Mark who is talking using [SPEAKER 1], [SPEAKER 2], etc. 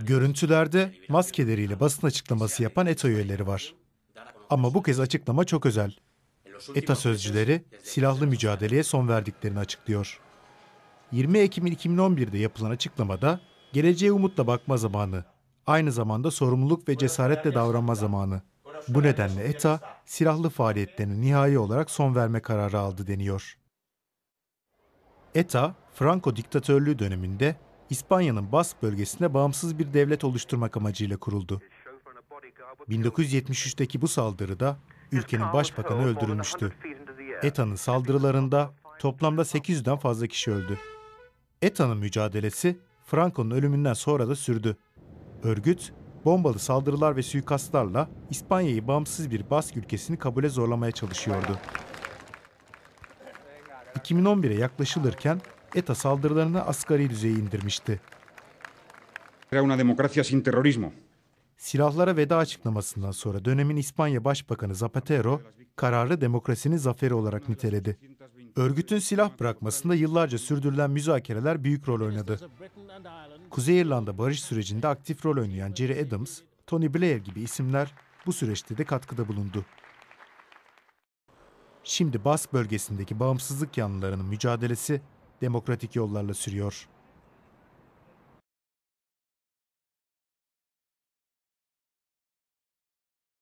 [SPEAKER 1] Görüntülerde maskeleriyle basın açıklaması yapan ETA üyeleri var. Ama bu kez açıklama çok özel. ETA sözcüleri silahlı mücadeleye son verdiklerini açıklıyor. 20 Ekim 2011'de yapılan açıklamada geleceğe umutla bakma zamanı, aynı zamanda sorumluluk ve cesaretle davranma zamanı. Bu nedenle ETA silahlı faaliyetlerini nihai olarak son verme kararı aldı deniyor. ETA, Franco diktatörlüğü döneminde İspanya'nın Bask bölgesinde bağımsız bir devlet oluşturmak amacıyla kuruldu. 1973'teki bu saldırıda ülkenin başbakanı öldürülmüştü. ETA'nın saldırılarında toplamda 800'den fazla kişi öldü. ETA'nın mücadelesi Franco'nun ölümünden sonra da sürdü. Örgüt, bombalı saldırılar ve suikastlarla İspanya'yı bağımsız bir Bask ülkesini kabule zorlamaya çalışıyordu. 2011'e yaklaşılırken ETA saldırılarını asgari düzeye indirmişti.
[SPEAKER 2] Era una democracia sin terrorismo.
[SPEAKER 1] Silahlara veda açıklamasından sonra dönemin İspanya Başbakanı Zapatero kararı demokrasinin zaferi olarak niteledi. Örgütün silah bırakmasında yıllarca sürdürülen müzakereler büyük rol oynadı. Kuzey İrlanda barış sürecinde aktif rol oynayan Jerry Adams, Tony Blair gibi isimler bu süreçte de katkıda bulundu. Şimdi Bask bölgesindeki bağımsızlık yanlılarının mücadelesi demokratik yollarla sürüyor.